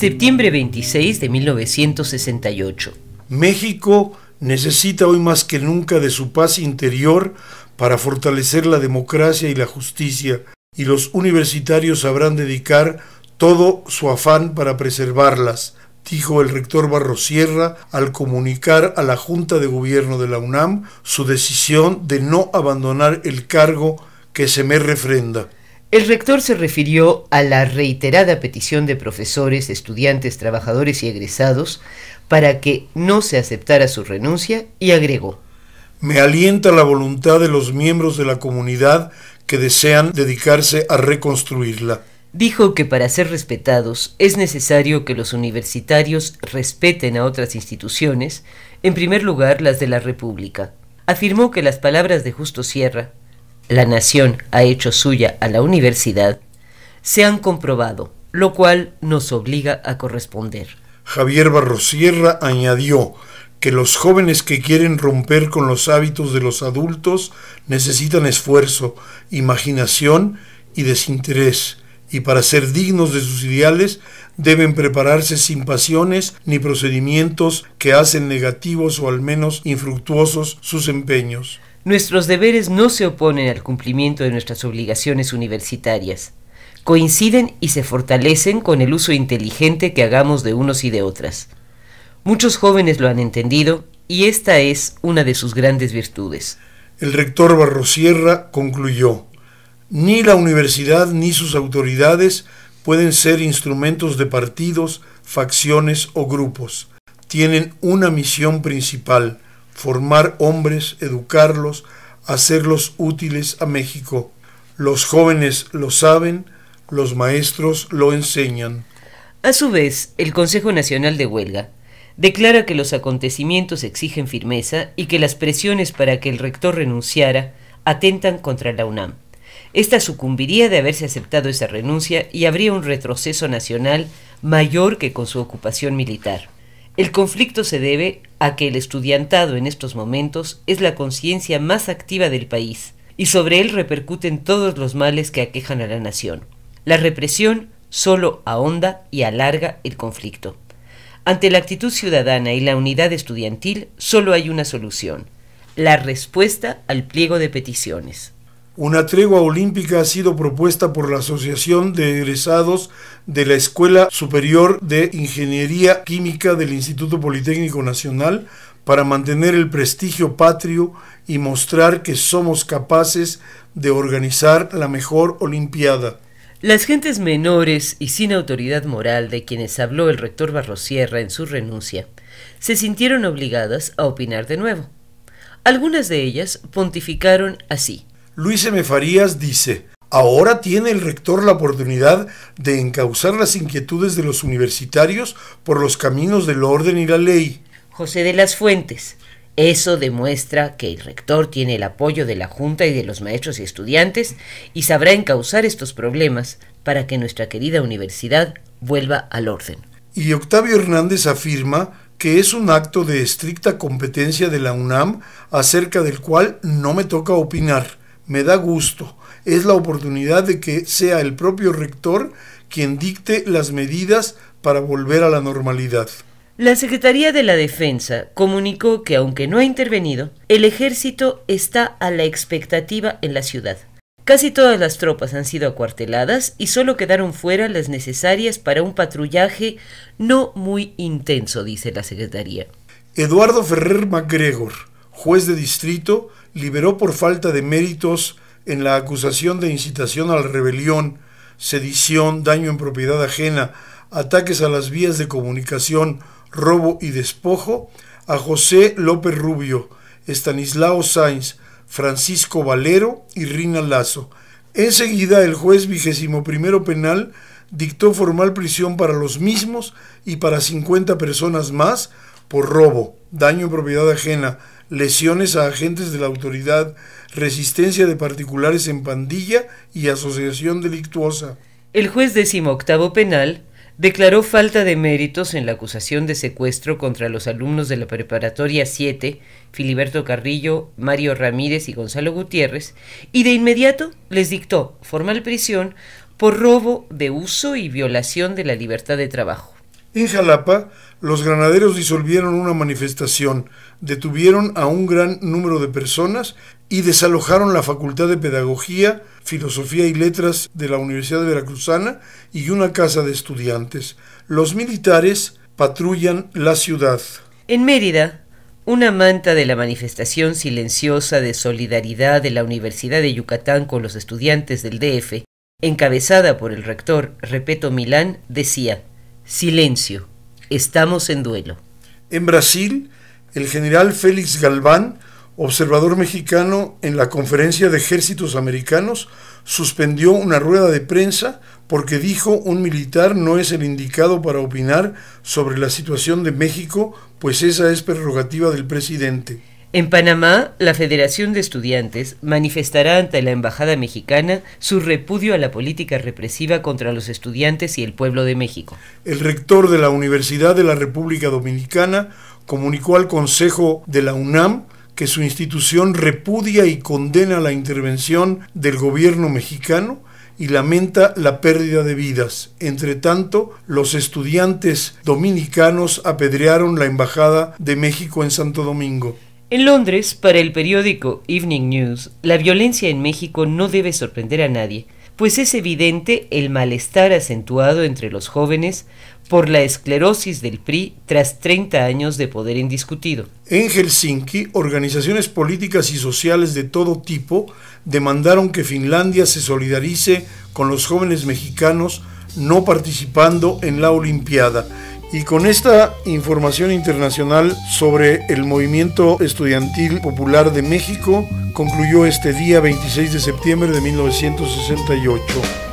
Septiembre 26 de 1968. México necesita hoy más que nunca de su paz interior para fortalecer la democracia y la justicia, y los universitarios sabrán dedicar todo su afán para preservarlas, dijo el rector Barrosierra al comunicar a la Junta de Gobierno de la UNAM su decisión de no abandonar el cargo que se me refrenda. El rector se refirió a la reiterada petición de profesores, estudiantes, trabajadores y egresados para que no se aceptara su renuncia y agregó. Me alienta la voluntad de los miembros de la comunidad que desean dedicarse a reconstruirla. Dijo que para ser respetados es necesario que los universitarios respeten a otras instituciones, en primer lugar las de la República. Afirmó que las palabras de Justo Sierra la nación ha hecho suya a la universidad, se han comprobado, lo cual nos obliga a corresponder. Javier Barrosierra añadió que los jóvenes que quieren romper con los hábitos de los adultos necesitan esfuerzo, imaginación y desinterés, y para ser dignos de sus ideales deben prepararse sin pasiones ni procedimientos que hacen negativos o al menos infructuosos sus empeños. Nuestros deberes no se oponen al cumplimiento de nuestras obligaciones universitarias. Coinciden y se fortalecen con el uso inteligente que hagamos de unos y de otras. Muchos jóvenes lo han entendido y esta es una de sus grandes virtudes. El rector Barrosierra concluyó, ni la universidad ni sus autoridades pueden ser instrumentos de partidos, facciones o grupos. Tienen una misión principal, formar hombres, educarlos, hacerlos útiles a México. Los jóvenes lo saben, los maestros lo enseñan. A su vez, el Consejo Nacional de Huelga declara que los acontecimientos exigen firmeza y que las presiones para que el rector renunciara atentan contra la UNAM. Esta sucumbiría de haberse aceptado esa renuncia y habría un retroceso nacional mayor que con su ocupación militar. El conflicto se debe a que el estudiantado en estos momentos es la conciencia más activa del país y sobre él repercuten todos los males que aquejan a la nación. La represión solo ahonda y alarga el conflicto. Ante la actitud ciudadana y la unidad estudiantil solo hay una solución, la respuesta al pliego de peticiones. Una tregua olímpica ha sido propuesta por la Asociación de Egresados de la Escuela Superior de Ingeniería Química del Instituto Politécnico Nacional para mantener el prestigio patrio y mostrar que somos capaces de organizar la mejor Olimpiada. Las gentes menores y sin autoridad moral de quienes habló el rector Barrosierra en su renuncia se sintieron obligadas a opinar de nuevo. Algunas de ellas pontificaron así. Luis M. Farías dice, Ahora tiene el rector la oportunidad de encauzar las inquietudes de los universitarios por los caminos del orden y la ley. José de las Fuentes. Eso demuestra que el rector tiene el apoyo de la Junta y de los maestros y estudiantes y sabrá encauzar estos problemas para que nuestra querida universidad vuelva al orden. Y Octavio Hernández afirma que es un acto de estricta competencia de la UNAM acerca del cual no me toca opinar me da gusto. Es la oportunidad de que sea el propio rector quien dicte las medidas para volver a la normalidad. La Secretaría de la Defensa comunicó que aunque no ha intervenido, el ejército está a la expectativa en la ciudad. Casi todas las tropas han sido acuarteladas y solo quedaron fuera las necesarias para un patrullaje no muy intenso, dice la Secretaría. Eduardo Ferrer MacGregor, juez de distrito, liberó por falta de méritos en la acusación de incitación a la rebelión, sedición, daño en propiedad ajena, ataques a las vías de comunicación, robo y despojo, a José López Rubio, Estanislao Sáenz, Francisco Valero y Rina Lazo. Enseguida el juez vigésimo primero penal dictó formal prisión para los mismos y para 50 personas más por robo, daño en propiedad ajena, lesiones a agentes de la autoridad, resistencia de particulares en pandilla y asociación delictuosa. El juez decimoctavo penal declaró falta de méritos en la acusación de secuestro contra los alumnos de la preparatoria 7, Filiberto Carrillo, Mario Ramírez y Gonzalo Gutiérrez, y de inmediato les dictó formal prisión por robo de uso y violación de la libertad de trabajo. En Jalapa, los granaderos disolvieron una manifestación, detuvieron a un gran número de personas y desalojaron la Facultad de Pedagogía, Filosofía y Letras de la Universidad de Veracruzana y una casa de estudiantes. Los militares patrullan la ciudad. En Mérida, una manta de la manifestación silenciosa de solidaridad de la Universidad de Yucatán con los estudiantes del DF, encabezada por el rector Repeto Milán, decía, Silencio, estamos en duelo. En Brasil, el general Félix Galván, observador mexicano en la Conferencia de Ejércitos Americanos, suspendió una rueda de prensa porque dijo un militar no es el indicado para opinar sobre la situación de México, pues esa es prerrogativa del presidente. En Panamá, la Federación de Estudiantes manifestará ante la Embajada Mexicana su repudio a la política represiva contra los estudiantes y el pueblo de México. El rector de la Universidad de la República Dominicana comunicó al Consejo de la UNAM que su institución repudia y condena la intervención del gobierno mexicano y lamenta la pérdida de vidas. Entre tanto, los estudiantes dominicanos apedrearon la Embajada de México en Santo Domingo. En Londres, para el periódico Evening News, la violencia en México no debe sorprender a nadie, pues es evidente el malestar acentuado entre los jóvenes por la esclerosis del PRI tras 30 años de poder indiscutido. En Helsinki, organizaciones políticas y sociales de todo tipo demandaron que Finlandia se solidarice con los jóvenes mexicanos no participando en la Olimpiada y con esta información internacional sobre el movimiento estudiantil popular de México, concluyó este día 26 de septiembre de 1968.